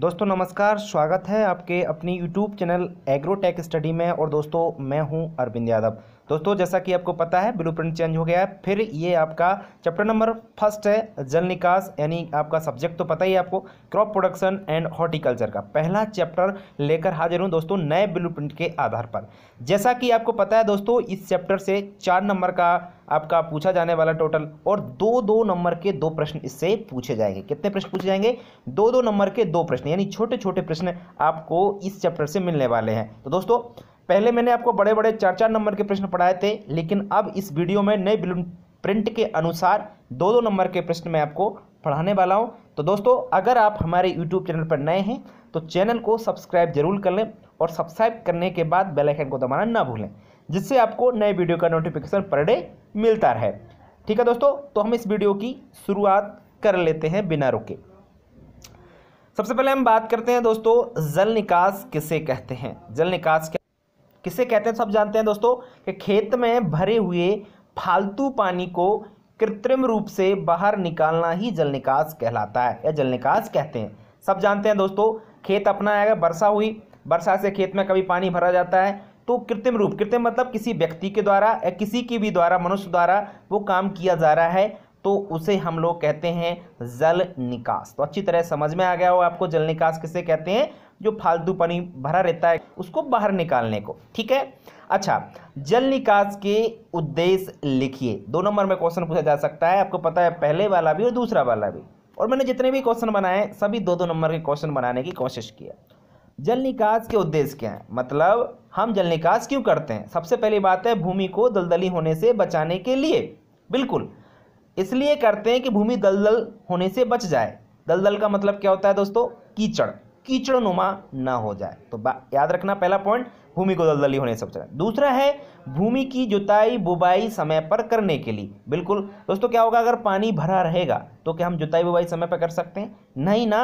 दोस्तों नमस्कार स्वागत है आपके अपनी यूट्यूब चैनल एग्रोटेक स्टडी में और दोस्तों मैं हूं अरविंद यादव दोस्तों जैसा कि आपको पता है ब्लू चेंज हो गया है फिर ये आपका चैप्टर नंबर फर्स्ट है जल निकास यानी आपका सब्जेक्ट तो पता ही आपको क्रॉप प्रोडक्शन एंड हॉर्टिकल्चर का पहला चैप्टर लेकर हाजिर हूँ दोस्तों नए ब्लू के आधार पर जैसा कि आपको पता है दोस्तों इस चैप्टर से चार नंबर का आपका पूछा जाने वाला टोटल और दो दो नंबर के दो प्रश्न इससे पूछे जाएंगे कितने प्रश्न पूछे जाएंगे दो दो नंबर के दो प्रश्न यानी छोटे छोटे प्रश्न आपको इस चैप्टर से मिलने वाले हैं तो दोस्तों पहले हम्म। मैंने आपको बड़े बड़े चार चार नंबर के प्रश्न पढ़ाए थे लेकिन अब इस वीडियो में नए बिलून प्रिंट के अनुसार दो दो नंबर के प्रश्न मैं आपको पढ़ाने वाला हूँ तो दोस्तों अगर आप हमारे यूट्यूब चैनल पर नए हैं तो चैनल को सब्सक्राइब जरूर कर लें और सब्सक्राइब करने के बाद बेल आइकन को दबाना ना भूलें जिससे आपको नए वीडियो का नोटिफिकेशन पर डे मिलता रहे ठीक है दोस्तों तो हम इस वीडियो की शुरुआत कर लेते हैं बिना रुके सबसे पहले हम बात करते हैं दोस्तों जल निकास किसे कहते हैं जल निकास के किसे कहते हैं सब जानते हैं दोस्तों कि खेत में भरे हुए फालतू पानी को कृत्रिम रूप से बाहर निकालना ही जल निकास कहलाता है या जल निकास कहते हैं सब जानते हैं दोस्तों खेत अपना आएगा वर्षा हुई वर्षा से खेत में कभी पानी भरा जाता है तो कृत्रिम रूप कृत्रिम मतलब किसी व्यक्ति के द्वारा या किसी के भी द्वारा मनुष्य द्वारा वो काम किया जा रहा है तो उसे हम लोग कहते हैं जल निकास तो अच्छी तरह समझ में आ गया हो आपको जल निकास किसे कहते हैं जो फालतू पानी भरा रहता है उसको बाहर निकालने को ठीक है अच्छा जल निकास के उद्देश्य लिखिए दो नंबर में क्वेश्चन पूछा जा सकता है आपको पता है पहले वाला भी और दूसरा वाला भी और मैंने जितने भी क्वेश्चन बनाए सभी दो दो नंबर के क्वेश्चन बनाने की कोशिश किया जल निकास के उद्देश्य क्या है मतलब हम जल निकास क्यों करते हैं सबसे पहली बात है भूमि को दलदली होने से बचाने के लिए बिल्कुल इसलिए करते हैं कि भूमि दलदल होने से बच जाए दलदल का मतलब क्या होता है दोस्तों कीचड़ नुमा ना हो जाए तो याद रखना पहला पॉइंट भूमि को दलदली होने से बचा दूसरा है भूमि की जुताई बुबाई समय पर करने के लिए बिल्कुल दोस्तों क्या होगा अगर पानी भरा रहेगा तो क्या हम जुताई बुबाई समय पर कर सकते हैं नहीं ना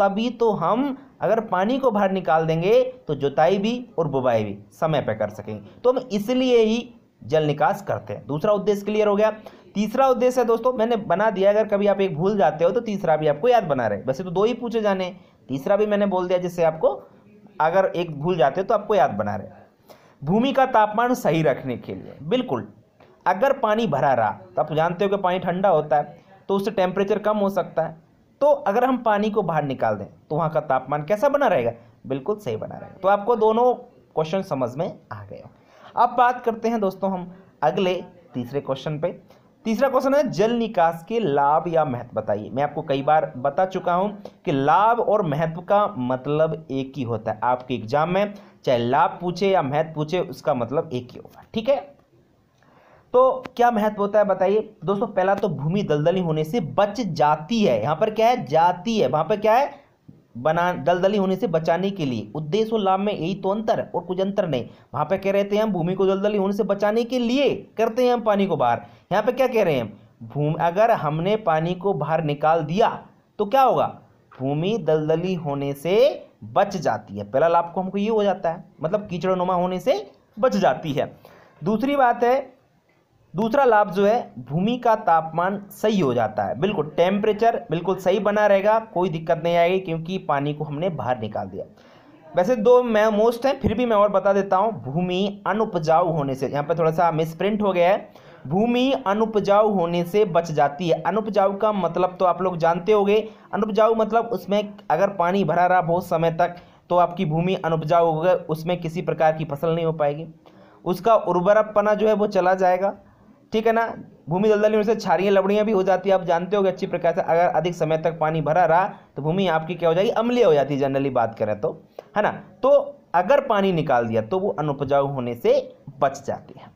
तभी तो हम अगर पानी को बाहर निकाल देंगे तो जुताई भी और बुबाई भी समय पर कर सकेंगे तो हम इसलिए ही जल निकास करते हैं दूसरा उद्देश्य क्लियर हो गया तीसरा उद्देश्य है दोस्तों मैंने बना दिया अगर कभी आप एक भूल जाते हो तो तीसरा भी आपको याद बना रहे वैसे तो दो ही पूछे जाने तीसरा भी मैंने बोल दिया जिससे आपको अगर एक भूल जाते हो तो आपको याद बना रहे भूमि का तापमान सही रखने के लिए बिल्कुल अगर पानी भरा रहा तो आप जानते हो कि पानी ठंडा होता है तो उससे टेम्परेचर कम हो सकता है तो अगर हम पानी को बाहर निकाल दें तो वहाँ का तापमान कैसा बना रहेगा बिल्कुल सही बना रहेगा तो आपको दोनों क्वेश्चन समझ में आ गए अब बात करते हैं दोस्तों हम अगले तीसरे क्वेश्चन पे तीसरा क्वेश्चन है जल निकास के लाभ या महत्व बताइए मैं आपको कई बार बता चुका हूं कि लाभ और महत्व का मतलब एक ही होता है आपके एग्जाम में चाहे लाभ पूछे या महत्व पूछे उसका मतलब एक ही होगा ठीक है तो क्या महत्व होता है बताइए दोस्तों पहला तो भूमि दलदली होने से बच जाती है यहाँ पर क्या है जाती है वहां पर क्या है बना दलदली होने से बचाने के लिए उद्देश्य और लाभ में यही तो अंतर और कुछ अंतर नहीं वहाँ पे कह रहे थे हम भूमि को दलदली होने से बचाने के लिए करते हैं हम पानी को बाहर यहाँ पे क्या कह रहे हैं भूमि अगर हमने पानी को बाहर निकाल दिया तो क्या होगा भूमि दलदली होने से बच जाती है पहला लाभ को हमको ये हो जाता है मतलब कीचड़ होने से बच जाती है दूसरी बात है दूसरा लाभ जो है भूमि का तापमान सही हो जाता है बिल्कुल टेम्परेचर बिल्कुल सही बना रहेगा कोई दिक्कत नहीं आएगी क्योंकि पानी को हमने बाहर निकाल दिया वैसे दो मैं मोस्ट हैं फिर भी मैं और बता देता हूँ भूमि अनुपजाऊ होने से यहाँ पर थोड़ा सा मिसप्रिंट हो गया है भूमि अनुपजाऊ होने से बच जाती है अनुपजाऊ का मतलब तो आप लोग जानते होंगे अनुपजाऊ मतलब उसमें अगर पानी भरा रहा बहुत समय तक तो आपकी भूमि अनुपजाऊ हो गए उसमें किसी प्रकार की फसल नहीं हो पाएगी उसका उर्वरकपना जो है वो चला जाएगा ठीक है ना भूमि दलदल में से क्षारिय लबड़ियाँ भी हो जाती है आप जानते हो कि अच्छी प्रकार से अगर अधिक समय तक पानी भरा रहा तो भूमि आपकी क्या हो जाएगी अम्लीय हो जाती है जनरली बात करें तो है ना तो अगर पानी निकाल दिया तो वो अनुपजाऊ होने से बच जाती है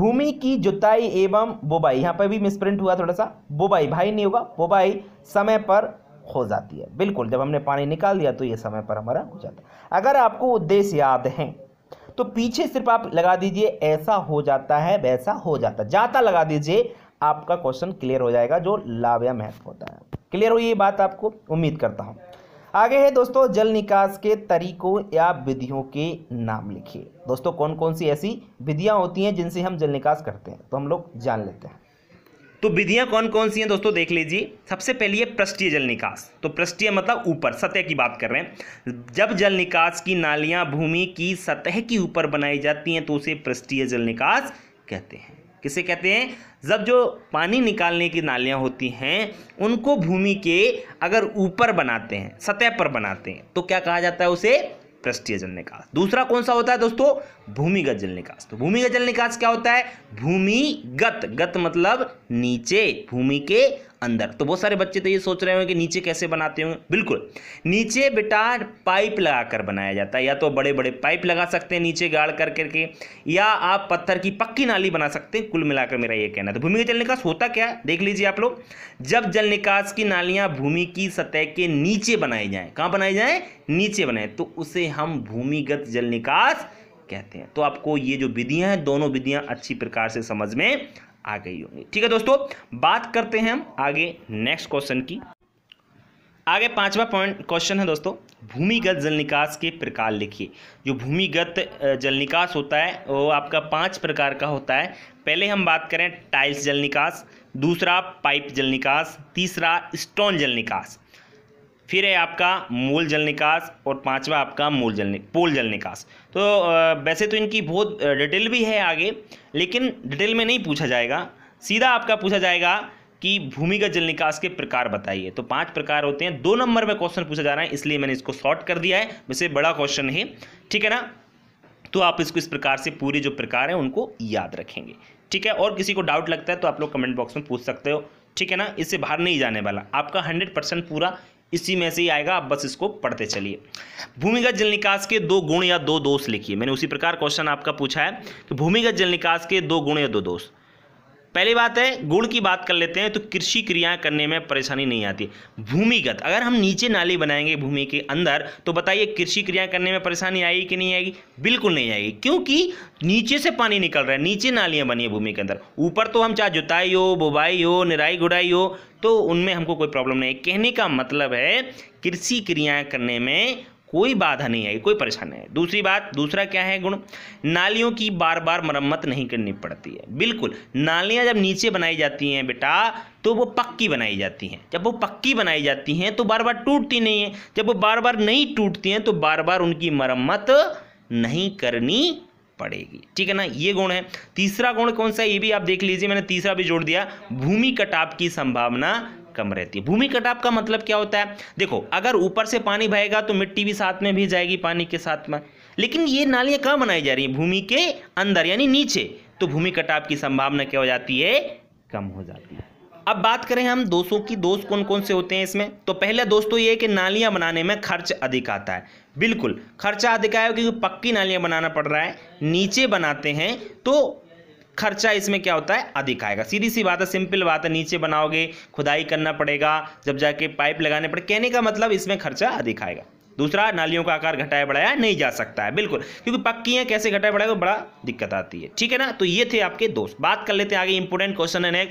भूमि की जुताई एवं बोबाई यहाँ पर भी मिसप्रिंट हुआ थोड़ा सा बोबाई भाई नहीं होगा बोबाई समय पर हो जाती है बिल्कुल जब हमने पानी निकाल दिया तो ये समय पर हमारा हो जाता है अगर आपको उद्देश्य याद हैं तो पीछे सिर्फ आप लगा दीजिए ऐसा हो जाता है वैसा हो जाता है जाता लगा दीजिए आपका क्वेश्चन क्लियर हो जाएगा जो लाभ या महत्व होता है क्लियर हुई ये बात आपको उम्मीद करता हूँ आगे है दोस्तों जल निकास के तरीकों या विधियों के नाम लिखिए दोस्तों कौन कौन सी ऐसी विधियाँ होती हैं जिनसे हम जल निकास करते हैं तो हम लोग जान लेते हैं तो विधियां कौन कौन सी हैं दोस्तों देख लीजिए सबसे पहली है पृष्ठीय जल निकास तो पृष्ठीय मतलब ऊपर सतह की बात कर रहे हैं जब जल निकास की नालियां भूमि की सतह की ऊपर बनाई जाती हैं तो उसे पृष्ठीय जल निकास कहते हैं किसे कहते हैं जब जो पानी निकालने की नालियाँ होती हैं उनको भूमि के अगर ऊपर बनाते हैं सतह पर बनाते हैं तो क्या कहा जाता है उसे पृष्ठीय जल निकास दूसरा कौन सा होता है दोस्तों भूमिगत जल निकास तो भूमिगत जल निकास क्या होता है भूमिगत गत मतलब नीचे भूमि के अंदर तो बहुत सारे बच्चे तो ये सोच रहे होंगे कि नीचे कैसे बनाते होंगे बिल्कुल नीचे बेटा पाइप लगाकर बनाया जाता है या तो बड़े बड़े पाइप लगा सकते हैं नीचे गाड़ कर करके या आप पत्थर की पक्की नाली बना सकते हैं कुल मिलाकर मेरा ये कहना तो भूमि का जल निकास होता क्या है देख लीजिए आप लोग जब जल निकास की नालियाँ भूमि की सतह के नीचे बनाई जाएँ कहाँ बनाई जाएँ नीचे बनाए तो उसे हम भूमिगत जल निकास कहते हैं तो आपको ये जो विधियां हैं दोनों विधियां अच्छी प्रकार से समझ में आ गई होंगी ठीक है दोस्तों बात करते हैं हम आगे नेक्स्ट क्वेश्चन की आगे पांचवा पॉइंट क्वेश्चन है दोस्तों भूमिगत जल निकास के प्रकार लिखिए जो भूमिगत जल निकास होता है वो आपका पांच प्रकार का होता है पहले हम बात करें टाइल्स जल निकास दूसरा पाइप जल निकास तीसरा स्टोन जल निकास फिर है आपका मूल जल निकास और पांचवा आपका मूल जल पोल जल निकास तो वैसे तो इनकी बहुत डिटेल भी है आगे लेकिन डिटेल में नहीं पूछा जाएगा सीधा आपका पूछा जाएगा कि भूमिगत जल निकास के प्रकार बताइए तो पांच प्रकार होते हैं दो नंबर में क्वेश्चन पूछा जा रहा है इसलिए मैंने इसको शॉर्ट कर दिया है वैसे बड़ा क्वेश्चन है ठीक है ना तो आप इसको इस प्रकार से पूरे जो प्रकार हैं उनको याद रखेंगे ठीक है और किसी को डाउट लगता है तो आप लोग कमेंट बॉक्स में पूछ सकते हो ठीक है ना इससे बाहर नहीं जाने वाला आपका हंड्रेड परसेंट पूरा इसी में से ही आएगा आप बस इसको पढ़ते चलिए भूमिगत जल निकास के दो गुण या दो दोष लिखिए मैंने उसी प्रकार क्वेश्चन आपका पूछा है कि भूमिगत जल निकास के दो गुण या दो दोष पहली बात है गुण की बात कर लेते हैं तो कृषि क्रियाएं करने में परेशानी नहीं आती भूमिगत अगर हम नीचे नाली बनाएंगे भूमि के अंदर तो बताइए कृषि क्रियाएं करने में परेशानी आएगी कि नहीं आएगी बिल्कुल नहीं आएगी क्योंकि नीचे से पानी निकल रहा है नीचे नालियां बनी है भूमि के अंदर ऊपर तो हम चाहे जुताई हो बुबाई हो निराई गुड़ाई हो तो उनमें हमको कोई प्रॉब्लम नहीं है कहने का मतलब है कृषि क्रियाएं करने में कोई बाधा नहीं आएगी कोई परेशानी नहीं दूसरी बात दूसरा क्या है गुण नालियों की बार बार मरम्मत नहीं करनी पड़ती है बिल्कुल नालियाँ जब नीचे बनाई जाती हैं बेटा तो वो पक्की बनाई जाती हैं जब वो पक्की बनाई जाती हैं तो बार बार टूटती नहीं है जब वो बार बार नहीं टूटती हैं तो बार बार उनकी मरम्मत नहीं करनी पड़ेगी ठीक है ना ये गुण है तीसरा गुण कौन सा ये भी आप देख लीजिए मैंने तीसरा भी जोड़ दिया भूमि कटाव की संभावना कम रहती है भूमि कटाव का मतलब क्या होता है देखो अगर ऊपर से पानी बहेगा तो मिट्टी भी साथ में भी जाएगी पानी के साथ में लेकिन ये नालियाँ कहाँ बनाई जा रही हैं भूमि के अंदर यानी नीचे तो भूमि कटाव की संभावना क्या हो जाती है कम हो जाती है अब बात करें हम दोषों की दोष कौन कौन से होते हैं इसमें तो पहले दोस्तों तो ये कि नालियाँ बनाने में खर्च अधिक आता है बिल्कुल खर्चा अधिक आया क्योंकि पक्की नालियाँ बनाना पड़ रहा है नीचे बनाते हैं तो खर्चा इसमें क्या होता है अधिक आएगा सीधी सी बात है सिंपल बात है नीचे बनाओगे खुदाई करना पड़ेगा जब जाके पाइप लगाने पड़े कहने का मतलब इसमें खर्चा अधिक आएगा दूसरा नालियों का आकार घटाया बढ़ाया नहीं जा सकता है बिल्कुल क्योंकि पक्की है कैसे घटाया बढ़ाया बड़ा दिक्कत आती है ठीक है ना तो ये थे आपके दोस्त बात कर लेते हैं आगे इंपोर्टेंट क्वेश्चन है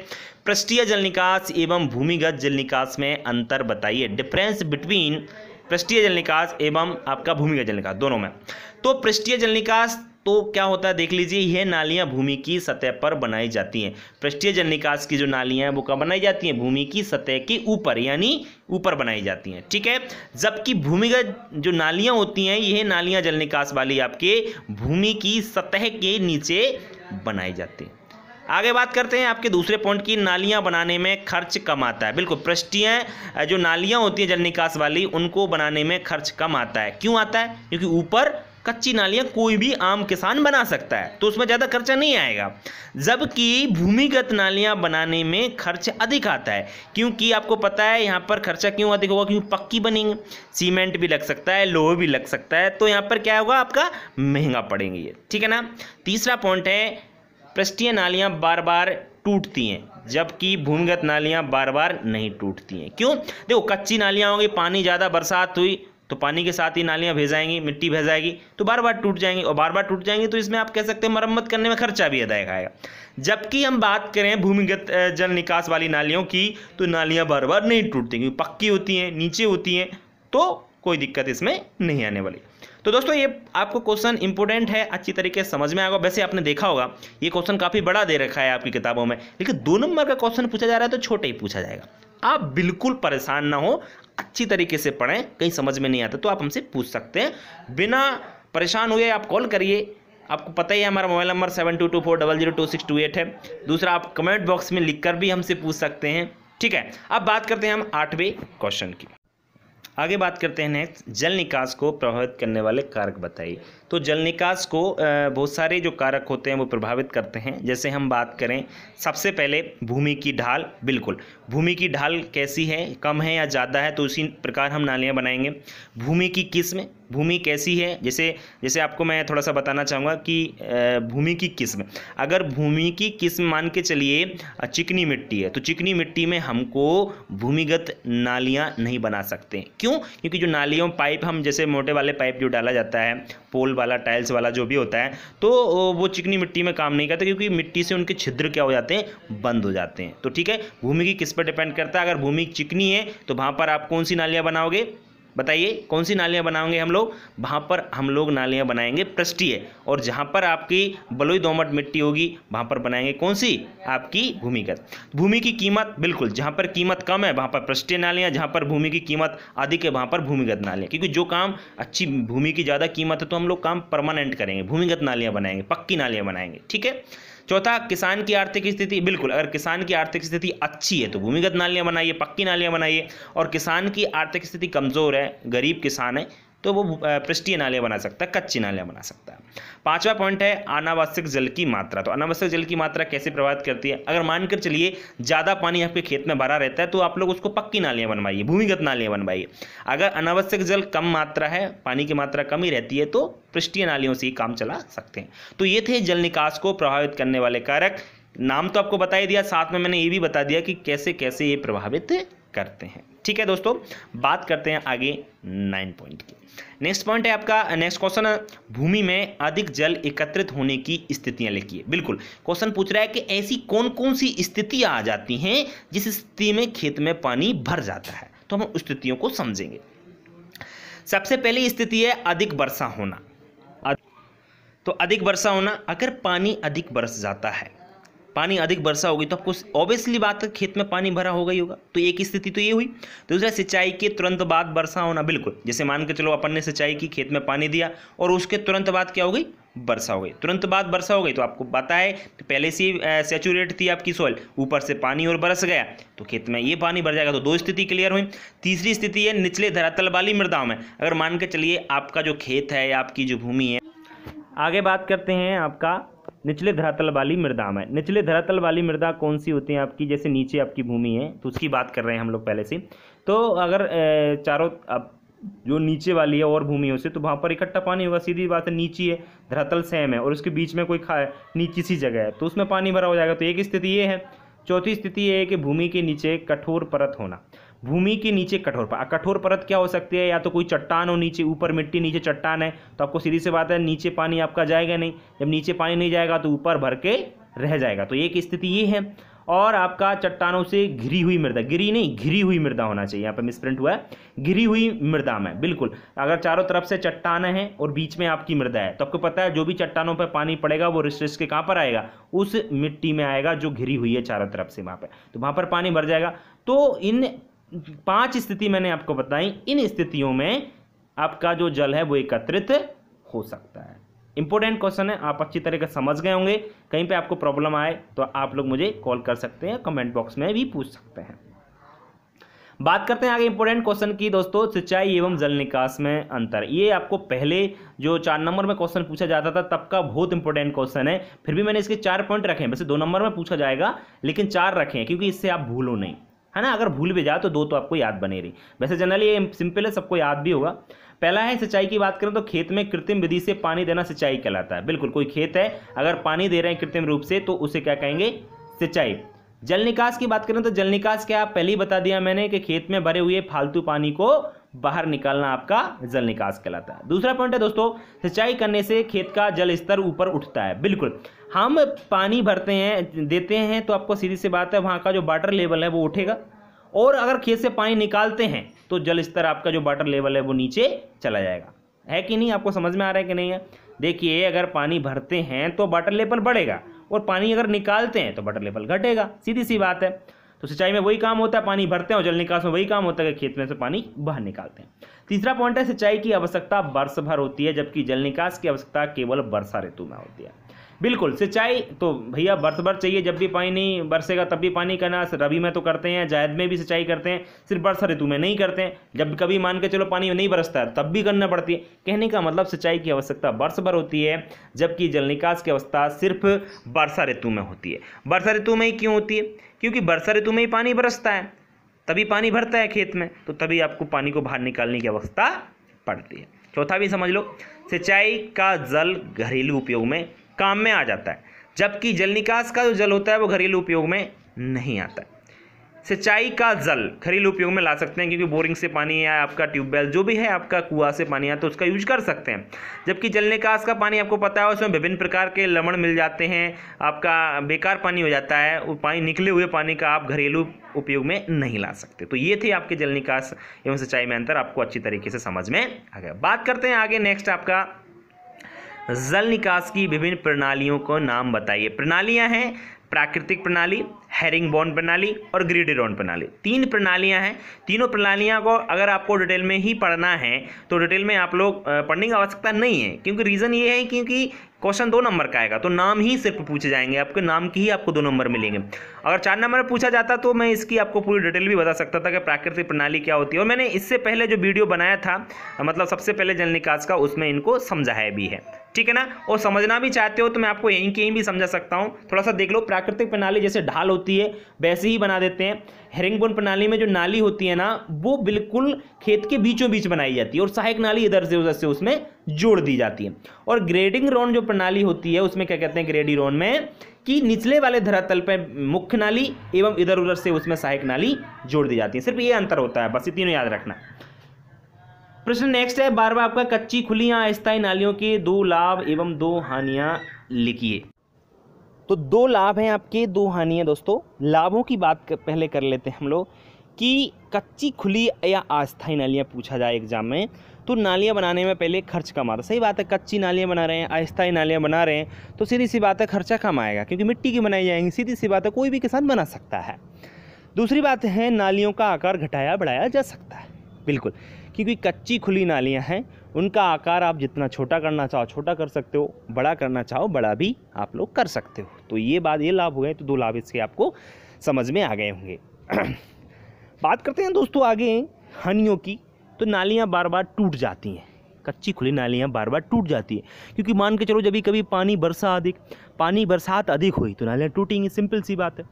पृष्ठीय जल निकास एवं भूमिगत जल निकास में अंतर बताइए डिफरेंस बिटवीन पृष्ठीय जल निकास एवं आपका भूमिगत जल निकास दोनों में तो पृष्ठीय जल निकास तो क्या होता है देख लीजिए यह नालियां भूमि की सतह पर बनाई जाती हैं पृष्ठीय जल निकास की जो नालियां हैं वो कब बनाई जाती हैं भूमि की सतह के ऊपर यानी ऊपर बनाई जाती हैं ठीक है जबकि भूमिगत जो नालियां होती हैं यह नालियां जल निकास वाली आपके भूमि की सतह के नीचे बनाई जाती हैं आगे बात करते हैं आपके दूसरे पॉइंट की नालियां बनाने में खर्च कम आता है बिल्कुल पृष्ठीय जो नालियां होती हैं जल निकास वाली उनको बनाने में खर्च कम आता है क्यों आता है क्योंकि ऊपर कच्ची नालियां कोई भी आम किसान बना सकता है तो उसमें ज़्यादा खर्चा नहीं आएगा जबकि भूमिगत नालियां बनाने में खर्च अधिक आता है क्योंकि आपको पता है यहां पर खर्चा क्यों अधिक होगा क्योंकि पक्की बनेंगे सीमेंट भी लग सकता है लोहे भी लग सकता है तो यहाँ पर क्या होगा आपका महंगा पड़ेंगे ये ठीक है ना तीसरा पॉइंट है पृष्ठीय नालियां बार बार टूटती हैं जबकि भूमिगत नालियां बार बार नहीं टूटती हैं क्यों देखो कच्ची नालियां होंगी पानी ज़्यादा बरसात हुई तो पानी के साथ ही नालियाँ भेजाएंगी मिट्टी भेजाएगी तो बार बार टूट जाएंगी और बार बार टूट जाएंगी तो इसमें आप कह सकते हैं मरम्मत करने में खर्चा भी अदायक आएगा जबकि हम बात करें भूमिगत जल निकास वाली नालियों की तो नालियाँ बार बार नहीं टूटती क्योंकि पक्की होती हैं नीचे होती हैं तो कोई दिक्कत इसमें नहीं आने वाली तो दोस्तों ये आपको क्वेश्चन इंपॉर्टेंट है अच्छी तरीके से समझ में आएगा वैसे आपने देखा होगा ये क्वेश्चन काफ़ी बड़ा दे रखा है आपकी किताबों में लेकिन दो नंबर का क्वेश्चन पूछा जा रहा है तो छोटे ही पूछा जाएगा आप बिल्कुल परेशान ना हो अच्छी तरीके से पढ़ें कहीं समझ में नहीं आता तो आप हमसे पूछ सकते हैं बिना परेशान हुए आप कॉल करिए आपको पता ही है हमारा mobile number seven two two four double zero two six two eight है दूसरा आप कमेंट बॉक्स में लिखकर भी हमसे पूछ सकते हैं ठीक है अब बात करते हैं हम आठवें क्वेश्चन की आगे बात करते हैं नेक्स्ट जल निकास को प्रभावित करने वाले कारक बताइए तो जल निकास को बहुत सारे जो कारक होते हैं वो प्रभावित करते हैं जैसे हम बात करें सबसे पहले भूमि की ढाल बिल्कुल भूमि की ढाल कैसी है कम है या ज़्यादा है तो उसी प्रकार हम नालियाँ बनाएंगे भूमि की किस्म भूमि कैसी है जैसे जैसे आपको मैं थोड़ा सा बताना चाहूँगा कि भूमि की किस्म अगर भूमि की किस्म मान के चलिए चिकनी मिट्टी है तो चिकनी मिट्टी में हमको भूमिगत नालियाँ नहीं बना सकते क्यों क्योंकि जो नालियों पाइप हम जैसे मोटे वाले पाइप जो डाला जाता है पोल वाला टाइल्स वाला जो भी होता है तो वो चिकनी मिट्टी में काम नहीं करता क्योंकि मिट्टी से उनके छिद्र क्या हो जाते हैं बंद हो जाते हैं तो ठीक है भूमि की किस पर डिपेंड करता है अगर भूमि चिकनी है तो वहाँ पर आप कौन सी नालियाँ बनाओगे बताइए कौन सी नालियाँ बनाओगे हम लोग वहाँ पर हम लोग नालियाँ बनाएंगे पृष्ठीय और जहाँ पर आपकी बलुई दोमट मिट्टी होगी वहाँ पर बनाएंगे कौन सी आपकी भूमिगत भूमि की कीमत बिल्कुल जहाँ पर कीमत कम है वहाँ पर पृष्ठीय नालियाँ जहाँ पर भूमि की कीमत अधिक है वहाँ पर भूमिगत नालियाँ क्योंकि जो काम अच्छी भूमि की ज़्यादा कीमत है तो हम लोग काम परमानेंट करेंगे भूमिगत नालियाँ बनाएंगे पक्की नालियाँ बनाएंगे ठीक है चौथा किसान की आर्थिक स्थिति बिल्कुल अगर किसान की आर्थिक स्थिति अच्छी है तो भूमिगत नालियाँ बनाइए पक्की नालियाँ बनाइए और किसान की आर्थिक स्थिति कमज़ोर है गरीब किसान है तो वो पृष्ठीय नालियाँ बना सकता है कच्ची नालियाँ बना सकता है पांचवा पॉइंट है अनावश्यक जल की मात्रा तो अनावश्यक जल की मात्रा कैसे प्रभावित करती है अगर मानकर चलिए ज़्यादा पानी आपके खेत में भरा रहता है तो आप लोग उसको पक्की नालियाँ बनवाइए भूमिगत नालियाँ बनवाइए अगर अनावश्यक जल कम मात्रा है पानी की मात्रा कम ही रहती है तो पृष्ठीय नालियों से ही काम चला सकते हैं तो ये थे जल निकास को प्रभावित करने वाले कारक नाम तो आपको बता ही दिया साथ में मैंने ये भी बता दिया कि कैसे कैसे ये प्रभावित करते हैं ठीक है दोस्तों बात करते हैं आगे नाइन पॉइंट की नेक्स्ट पॉइंट है आपका नेक्स्ट क्वेश्चन भूमि में अधिक जल एकत्रित होने की स्थितियां लिखिए बिल्कुल क्वेश्चन पूछ रहा है कि ऐसी कौन कौन सी स्थितियां आ जाती हैं जिस स्थिति में खेत में पानी भर जाता है तो हम उस स्थितियों को समझेंगे सबसे पहली स्थिति है अधिक वर्षा होना तो अधिक वर्षा होना अगर पानी अधिक बरस जाता है पानी अधिक वर्षा होगी तो आपको ऑब्वियसली बात है खेत में पानी भरा होगा ही होगा तो एक स्थिति तो ये हुई तो दूसरा सिंचाई के तुरंत बाद वर्षा होना बिल्कुल जैसे मान के चलो अपन ने सिंचाई की खेत में पानी दिया और उसके तुरंत बाद क्या हो गई वर्षा हो गई तुरंत बाद वर्षा हो गई तो आपको पता है तो पहले से सेचुरेट थी आपकी सॉइल ऊपर से पानी और बरस गया तो खेत में ये पानी भर जाएगा तो दो स्थिति क्लियर हुई तीसरी स्थिति है निचले धरातल वाली मृदाओं में अगर मान के चलिए आपका जो खेत है आपकी जो भूमि है आगे बात करते हैं आपका निचले धरातल वाली मृदा में निचले धरातल वाली मृदा कौन सी होती है आपकी जैसे नीचे आपकी भूमि है तो उसकी बात कर रहे हैं हम लोग पहले से तो अगर चारों अब जो नीचे वाली है और भूमि उसे तो वहाँ पर इकट्ठा पानी होगा सीधी बात है नीचे है धरातल सेम है और उसके बीच में कोई खा नीची सी जगह है तो उसमें पानी भरा हो जाएगा तो एक स्थिति ये है चौथी स्थिति ये है कि भूमि के नीचे कठोर परत होना भूमि के नीचे कठोर परत कठोर परत क्या हो सकती है या तो कोई चट्टान हो नीचे ऊपर मिट्टी नीचे चट्टान है तो आपको सीधी से बात है नीचे पानी आपका जाएगा नहीं जब नीचे पानी नहीं जाएगा तो ऊपर भर के रह जाएगा तो एक स्थिति ये है और आपका चट्टानों से घिरी हुई मृदा गिरी नहीं घिरी हुई मृदा होना चाहिए यहाँ पर मिसप्रिंट हुआ है घिरी हुई मृदा में बिल्कुल अगर चारों तरफ से चट्टान है और बीच में आपकी मृदा है तो आपको पता है जो भी चट्टानों पर पानी पड़ेगा वो रिश्ते के कहाँ पर आएगा उस मिट्टी में आएगा जो घिरी हुई है चारों तरफ से वहाँ पर तो वहाँ पर पानी भर जाएगा तो इन पांच स्थिति मैंने आपको बताई इन स्थितियों में आपका जो जल है वो एकत्रित हो सकता है इंपॉर्टेंट क्वेश्चन है आप अच्छी तरह से समझ गए होंगे कहीं पे आपको प्रॉब्लम आए तो आप लोग मुझे कॉल कर सकते हैं कमेंट बॉक्स में भी पूछ सकते हैं बात करते हैं आगे इंपॉर्टेंट क्वेश्चन की दोस्तों सिंचाई एवं जल निकास में अंतर ये आपको पहले जो चार नंबर में क्वेश्चन पूछा जाता था तब का बहुत इंपॉर्टेंट क्वेश्चन है फिर भी मैंने इसके चार पॉइंट रखे हैं वैसे दो नंबर में पूछा जाएगा लेकिन चार रखे हैं क्योंकि इससे आप भूलो नहीं है ना अगर भूल भी जाए तो दो तो आपको याद बने रही वैसे जनरली ये सिंपल है सबको याद भी होगा पहला है सिंचाई की बात करें तो खेत में कृत्रिम विधि से पानी देना सिंचाई कहलाता है बिल्कुल कोई खेत है अगर पानी दे रहे हैं कृत्रिम रूप से तो उसे क्या कहेंगे सिंचाई जल निकास की बात करें तो जल निकास क्या पहले ही बता दिया मैंने कि खेत में भरे हुए फालतू पानी को बाहर निकालना आपका जल निकास कहलाता है दूसरा पॉइंट है दोस्तों सिंचाई करने से खेत का जल स्तर ऊपर उठता है बिल्कुल हम पानी भरते हैं देते हैं तो आपको सीधी सी बात है वहाँ का जो वाटर लेवल है वो उठेगा और अगर खेत से पानी निकालते हैं तो जल स्तर आपका जो वाटर लेवल है वो नीचे चला जाएगा है कि नहीं आपको समझ में आ रहा है कि नहीं है देखिए अगर पानी भरते हैं तो वाटर लेवल बढ़ेगा और पानी अगर निकालते हैं तो वाटर लेवल घटेगा सीधी सी बात है तो सिंचाई में वही काम होता है पानी भरते हैं और जल निकास में वही काम होता है कि खेत में से पानी बाहर निकालते हैं तीसरा पॉइंट है सिंचाई की आवश्यकता वर्ष भर होती है जबकि जल निकास की आवश्यकता केवल वर्षा ऋतु में होती है बिल्कुल सिंचाई तो भैया वर्ष भर चाहिए जब भी पानी नहीं बरसेगा तब भी पानी करना रबी में तो करते हैं जायद में भी सिंचाई करते हैं सिर्फ वर्षा ऋतु में नहीं करते हैं जब कभी मान के चलो पानी नहीं बरसता है तब भी करना पड़ती है कहने का मतलब सिंचाई की आवश्यकता वर्ष भर होती है जबकि जल निकास की अवस्था सिर्फ वर्षा ऋतु में होती है वर्षा ऋतु में ही क्यों होती है क्योंकि वर्षा ऋतु में ही पानी बरसता है तभी पानी भरता है खेत में तो तभी आपको पानी को बाहर निकालने की अवस्था पड़ती है चौथा भी समझ लो सिंचाई का जल घरेलू उपयोग में काम में आ जाता है जबकि जल निकास का जो जल होता है वो घरेलू उपयोग में नहीं आता है सिंचाई का जल घरेलू उपयोग में ला सकते हैं क्योंकि बोरिंग से पानी या आपका ट्यूबवेल जो भी है आपका कुआ से पानी आया तो उसका यूज कर सकते हैं जबकि जल निकास का पानी आपको पता है उसमें विभिन्न प्रकार के लवण मिल जाते हैं आपका बेकार पानी हो जाता है वो पानी निकले हुए पानी का आप घरेलू उपयोग में नहीं ला सकते तो ये थे आपके जल निकास एवं सिंचाई में अंतर आपको अच्छी तरीके से समझ में आ गया बात करते हैं आगे नेक्स्ट आपका जल निकास की विभिन्न प्रणालियों को नाम बताइए प्रणालियां हैं प्राकृतिक प्रणाली हैरिंग बॉन्ड प्रणाली और ग्रीडिरॉन प्रणाली तीन प्रणालियां हैं तीनों प्रणालियां को अगर आपको डिटेल में ही पढ़ना है तो डिटेल में आप लोग पढ़ने की आवश्यकता नहीं है क्योंकि रीज़न ये है क्योंकि क्वेश्चन दो नंबर का आएगा तो नाम ही सिर्फ पूछे जाएंगे आपके नाम की ही आपको दो नंबर मिलेंगे अगर चार नंबर पूछा जाता तो मैं इसकी आपको पूरी डिटेल भी बता सकता था कि प्राकृतिक प्रणाली क्या होती है और मैंने इससे पहले जो वीडियो बनाया था मतलब सबसे पहले जल निकास का उसमें इनको समझाया भी है ठीक है ना और समझना भी चाहते हो तो मैं आपको यहीं कहीं भी समझा सकता हूँ थोड़ा सा देख लो प्राकृतिक प्रणाली जैसे ढाल होती है वैसे ही बना देते हैं हेरिंगबोन प्रणाली में जो नाली होती है ना वो बिल्कुल खेत के बीचों बीच बनाई जाती है और सहायक नाली इधर से उधर से उसमें जोड़ दी जाती है और ग्रेडिंग रोन जो प्रणाली होती है उसमें क्या कहते हैं ग्रेडिंग रोन में कि निचले वाले धरातल पर मुख्य नाली एवं इधर उधर से उसमें सहायक नाली जोड़ दी जाती है सिर्फ ये अंतर होता है बस इतनी याद रखना प्रश्न नेक्स्ट है बार बार आपका कच्ची खुली या अस्थायी नालियों के दो लाभ एवं दो हानियां लिखिए तो दो लाभ हैं आपके दो हानियाँ दोस्तों लाभों की बात कर, पहले कर लेते हैं हम लोग कि कच्ची खुली या अस्थायी नालियाँ पूछा जाए एग्जाम में तो नालियाँ बनाने में पहले खर्च कम आता सही बात है कच्ची नालियाँ बना रहे हैं अस्थायी नालियाँ बना रहे हैं तो सीधी सी बात है खर्चा कम आएगा क्योंकि मिट्टी की बनाई जाएंगी सीधी सी बात है कोई भी किसान बना सकता है दूसरी बात है नालियों का आकार घटाया बढ़ाया जा सकता है बिल्कुल क्योंकि कच्ची खुली नालियाँ हैं उनका आकार आप जितना छोटा करना चाहो छोटा कर सकते हो बड़ा करना चाहो बड़ा भी आप लोग कर सकते हो तो ये बात ये लाभ हो गए तो दो लाभ इसके आपको समझ में आ गए होंगे बात करते हैं दोस्तों आगे हनियों की तो नालियाँ बार बार टूट जाती हैं कच्ची खुली नालियाँ बार बार टूट जाती हैं क्योंकि मान के चलो जब भी कभी पानी बरसा अधिक पानी बरसात अधिक हुई तो नालियाँ टूटेंगी सिंपल सी बात है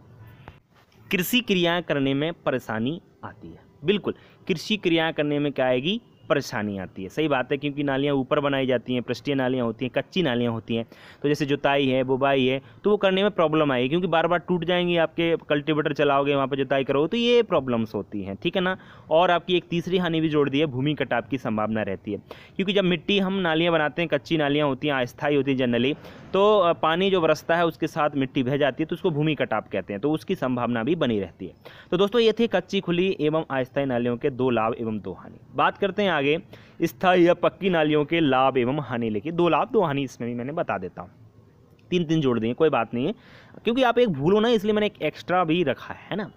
कृषि क्रियाएँ करने में परेशानी आती है बिल्कुल कृषि क्रियाएं करने में क्या आएगी परेशानी आती है सही बात है क्योंकि नालियाँ ऊपर बनाई जाती हैं पृष्ठीय नालियाँ होती हैं कच्ची नालियाँ होती हैं तो जैसे जुताई है बुबाई है तो वो करने में प्रॉब्लम आएगी क्योंकि बार बार टूट जाएंगी आपके कल्टिवेटर चलाओगे वहाँ पर जुताई करोगे तो ये प्रॉब्लम्स होती हैं ठीक है ना और आपकी एक तीसरी हानि भी जोड़ दी है भूमि कटाव की संभावना रहती है क्योंकि जब मिट्टी हम नालियाँ बनाते हैं कच्ची नालियाँ होती हैं अस्थायी होती हैं जनरली तो पानी जो बरसता है उसके साथ मिट्टी बह जाती है तो उसको भूमि कटाव कहते हैं तो उसकी संभावना भी बनी रहती है तो दोस्तों ये थे कच्ची खुली एवं अस्थायी नालियों के दो लाभ एवं दो हानि बात करते हैं आगे स्थायी या पक्की नालियों के लाभ एवं हानि लेके दो लाभ दो हानि इसमें भी मैंने बता देता हूँ तीन तीन जोड़ दिए कोई बात नहीं है क्योंकि आप एक भूलो ना इसलिए मैंने एक एक्स्ट्रा भी रखा है, ना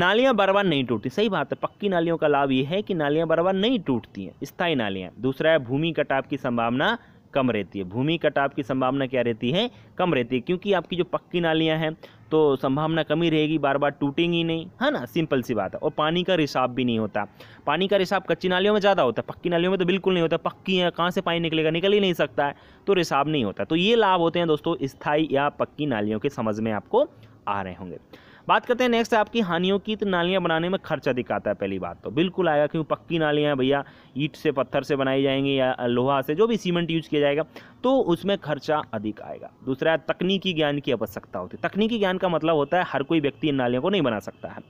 नालियाँ बार बार नहीं टूटती सही बात है पक्की नालियों का लाभ ये है कि नालियाँ बार बार नहीं टूटती हैं स्थायी नालियाँ दूसरा है भूमि कटाव की संभावना कम रहती है भूमि कटाव की संभावना क्या रहती है कम रहती है क्योंकि आपकी जो पक्की नालियाँ हैं तो संभावना कमी रहेगी बार बार टूटेंगी नहीं है ना सिंपल सी बात है और पानी का रिसाव भी नहीं होता पानी का रिसाव कच्ची नालियों में ज़्यादा होता है पक्की नालियों में तो बिल्कुल नहीं होता पक्की है कहाँ से पानी निकलेगा निकल ही नहीं सकता है तो रिसाव नहीं होता तो ये लाभ होते हैं दोस्तों स्थाई या पक्की नालियों के समझ में आपको आ रहे होंगे बात करते हैं नेक्स्ट आपकी हानियों की तो नालियाँ बनाने में खर्च अधिक आता है पहली बात तो बिल्कुल आएगा क्योंकि पक्की नालियाँ हैं भैया ईट से पत्थर से बनाई जाएंगी या लोहा से जो भी सीमेंट यूज किया जाएगा तो उसमें खर्चा अधिक आएगा दूसरा है तकनीकी ज्ञान की आवश्यकता होती है तकनीकी ज्ञान का मतलब होता है हर कोई व्यक्ति इन नालियों को नहीं बना सकता है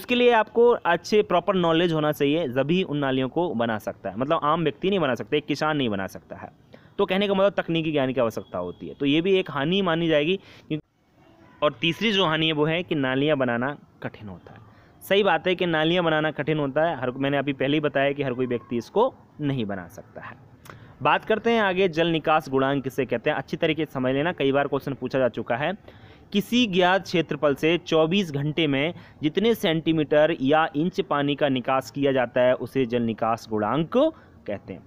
उसके लिए आपको अच्छे प्रॉपर नॉलेज होना चाहिए जभी उन नालियों को बना सकता है मतलब आम व्यक्ति नहीं बना सकता एक किसान नहीं बना सकता है तो कहने का मतलब तकनीकी ज्ञान की आवश्यकता होती है तो ये भी एक हानि मानी जाएगी क्योंकि और तीसरी जो हानि है वो है कि नालियाँ बनाना कठिन होता है सही बात है कि नालियाँ बनाना कठिन होता है हर मैंने अभी पहले ही बताया कि हर कोई व्यक्ति इसको नहीं बना सकता है बात करते हैं आगे जल निकास गुणांक किसे कहते हैं अच्छी तरीके से समझ लेना कई बार क्वेश्चन पूछा जा चुका है किसी ज्ञात क्षेत्रफल से 24 घंटे में जितने सेंटीमीटर या इंच पानी का निकास किया जाता है उसे जल निकास गुणांक कहते हैं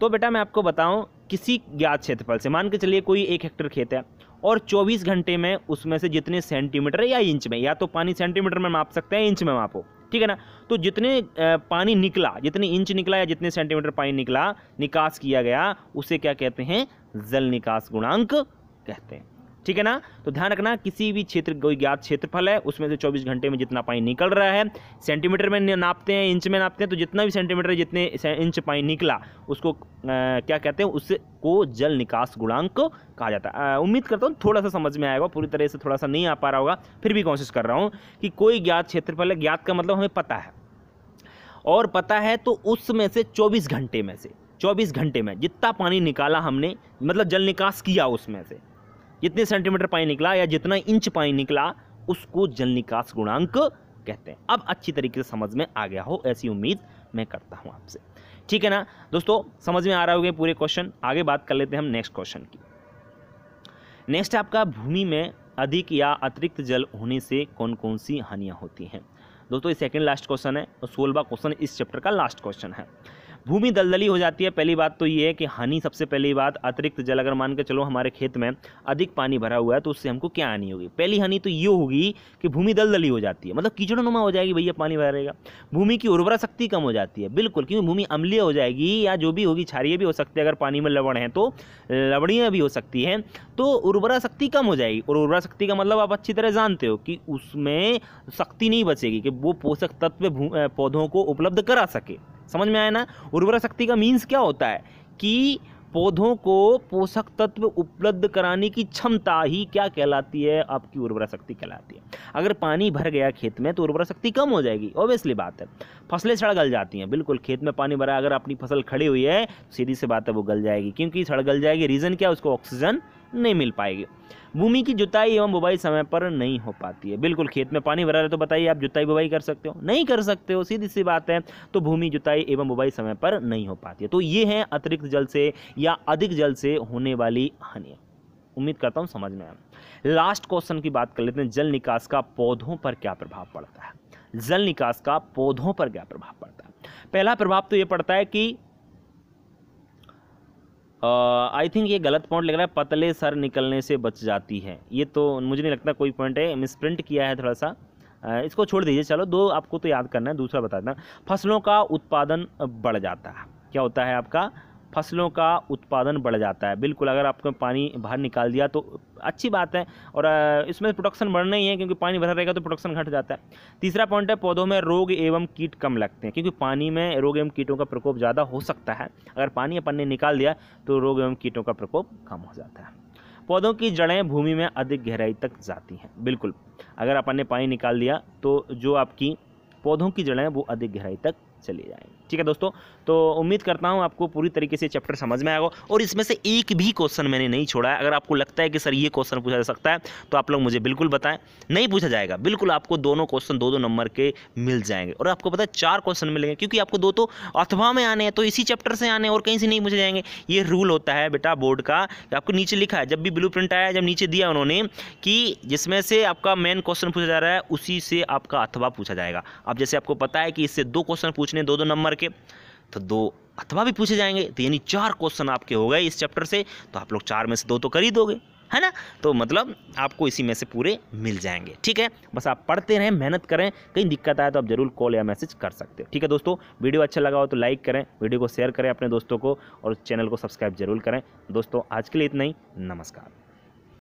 तो बेटा मैं आपको बताऊं किसी ज्ञात क्षेत्रफल से मान के चलिए कोई एक हेक्टर खेत है और 24 घंटे में उसमें से जितने सेंटीमीटर या इंच में या तो पानी सेंटीमीटर में माप सकते हैं इंच में मापो ठीक है ना तो जितने पानी निकला जितने इंच निकला या जितने सेंटीमीटर पानी निकला निकास किया गया उसे क्या कहते हैं जल निकास गुणांक कहते हैं ठीक है ना तो ध्यान रखना किसी भी क्षेत्र कोई ज्ञात क्षेत्रफल है उसमें से 24 घंटे में जितना पानी निकल रहा है सेंटीमीटर में नापते हैं इंच में नापते हैं तो जितना भी सेंटीमीटर जितने इंच पानी निकला उसको आ, क्या कहते हैं उसको जल निकास गुणांक कहा जाता है उम्मीद करता हूँ थोड़ा सा समझ में आएगा पूरी तरह से थोड़ा सा नहीं आ पा रहा होगा फिर भी कोशिश कर रहा हूँ कि कोई ज्ञात क्षेत्रफल है ज्ञात का मतलब हमें पता है और पता है तो उसमें से चौबीस घंटे में से चौबीस घंटे में जितना पानी निकाला हमने मतलब जल निकास किया उसमें से जितने सेंटीमीटर पानी निकला या जितना इंच पानी निकला उसको जल निकास गुणांक कहते हैं अब अच्छी तरीके से समझ में आ गया हो ऐसी उम्मीद मैं करता हूँ आपसे ठीक है ना दोस्तों समझ में आ रहा हो पूरे क्वेश्चन आगे बात कर लेते हैं हम नेक्स्ट क्वेश्चन की नेक्स्ट आपका भूमि में अधिक या अतिरिक्त जल होने से कौन कौन सी हानियाँ होती हैं दोस्तों ये सेकंड लास्ट क्वेश्चन है और सोलवा क्वेश्चन इस चैप्टर का लास्ट क्वेश्चन है भूमि दलदली हो जाती है पहली बात तो ये है कि हानि सबसे पहली बात अतिरिक्त जल अगर मान के चलो हमारे खेत में अधिक पानी भरा हुआ है तो उससे हमको क्या हानि होगी पहली हानि तो ये होगी कि भूमि दलदली हो जाती है मतलब नुमा हो जाएगी भैया पानी भरेगा भूमि की उर्वरा शक्ति कम हो जाती है बिल्कुल क्योंकि भूमि अम्लीय हो जाएगी या जो भी होगी छारिया भी हो सकती है अगर पानी में लवण है तो लवणीय भी हो सकती हैं तो उर्वरा शक्ति कम हो जाएगी और उर्वरा शक्ति का मतलब आप अच्छी तरह जानते हो कि उसमें शक्ति नहीं बचेगी कि वो पोषक तत्व पौधों को उपलब्ध करा सके समझ में आया ना उर्वरा शक्ति का मीन्स क्या होता है कि पौधों को पोषक तत्व उपलब्ध कराने की क्षमता ही क्या कहलाती है आपकी उर्वरा शक्ति कहलाती है अगर पानी भर गया खेत में तो उर्वरा शक्ति कम हो जाएगी ऑब्वियसली बात है फसलें सड़ गल जाती हैं बिल्कुल खेत में पानी भरा अगर अपनी फसल खड़ी हुई है तो सीधी से बात है वो गल जाएगी क्योंकि सड़ गल जाएगी रीज़न क्या उसको ऑक्सीजन नहीं मिल पाएगी भूमि की जुताई एवं बुवाई समय पर नहीं हो पाती है बिल्कुल खेत में पानी भरा रहे तो बताइए आप जुताई बुवाई कर सकते हो नहीं कर सकते हो सीधी सी बात है तो भूमि जुताई एवं बुवाई समय पर नहीं हो पाती है तो ये है अतिरिक्त जल से या अधिक जल से होने वाली हानियाँ उम्मीद करता हूँ समझ में आए लास्ट क्वेश्चन की बात कर लेते हैं जल निकास का पौधों पर क्या प्रभाव पड़ता है जल निकास का पौधों पर क्या प्रभाव पड़ता है पहला प्रभाव तो ये पड़ता है कि आई थिंक ये गलत पॉइंट लग रहा है पतले सर निकलने से बच जाती है ये तो मुझे नहीं लगता कोई पॉइंट है मिस प्रिंट किया है थोड़ा सा इसको छोड़ दीजिए चलो दो आपको तो याद करना है दूसरा बता देना फसलों का उत्पादन बढ़ जाता है क्या होता है आपका फसलों का उत्पादन बढ़ जाता है बिल्कुल अगर आपको पानी बाहर निकाल दिया तो अच्छी बात है और इसमें प्रोडक्शन बढ़ना ही है क्योंकि पानी भरा रहेगा तो प्रोडक्शन घट जाता है तीसरा पॉइंट है पौधों में रोग एवं कीट कम लगते हैं क्योंकि पानी में रोग एवं कीटों का प्रकोप ज़्यादा हो सकता है अगर पानी अपन ने निकाल दिया तो रोग एवं कीटों का प्रकोप कम हो जाता है पौधों की जड़ें भूमि में अधिक गहराई तक जाती हैं बिल्कुल अगर अपन ने पानी निकाल दिया तो जो आपकी पौधों की जड़ें वो अधिक गहराई तक चले जाएंगे ठीक है दोस्तों तो उम्मीद करता हूँ आपको पूरी तरीके से चैप्टर समझ में आएगा और इसमें से एक भी क्वेश्चन मैंने नहीं छोड़ा है अगर आपको लगता है कि सर ये क्वेश्चन पूछा जा सकता है तो आप लोग मुझे बिल्कुल बताएं नहीं पूछा जाएगा बिल्कुल आपको दोनों क्वेश्चन दो दो नंबर के मिल जाएंगे और आपको पता है चार क्वेश्चन मिलेंगे क्योंकि आपको दो तो अथवा में आने हैं तो इसी चैप्टर से आने और कहीं से नहीं पूछे जाएंगे ये रूल होता है बेटा बोर्ड का आपको नीचे लिखा है जब भी ब्लू आया जब नीचे दिया उन्होंने कि जिसमें से आपका मेन क्वेश्चन पूछा जा रहा है उसी से आपका अथवा पूछा जाएगा अब जैसे आपको पता है कि इससे दो क्वेश्चन पूछ पूछने दो दो नंबर के तो दो अथवा भी पूछे जाएंगे तो यानी चार क्वेश्चन आपके हो गए इस चैप्टर से तो आप लोग चार में से दो तो कर ही दोगे है ना तो मतलब आपको इसी में से पूरे मिल जाएंगे ठीक है बस आप पढ़ते रहें मेहनत करें कहीं दिक्कत आए तो आप जरूर कॉल या मैसेज कर सकते हो ठीक है दोस्तों वीडियो अच्छा लगा हो तो लाइक करें वीडियो को शेयर करें अपने दोस्तों को और चैनल को सब्सक्राइब जरूर करें दोस्तों आज के लिए इतना ही नमस्कार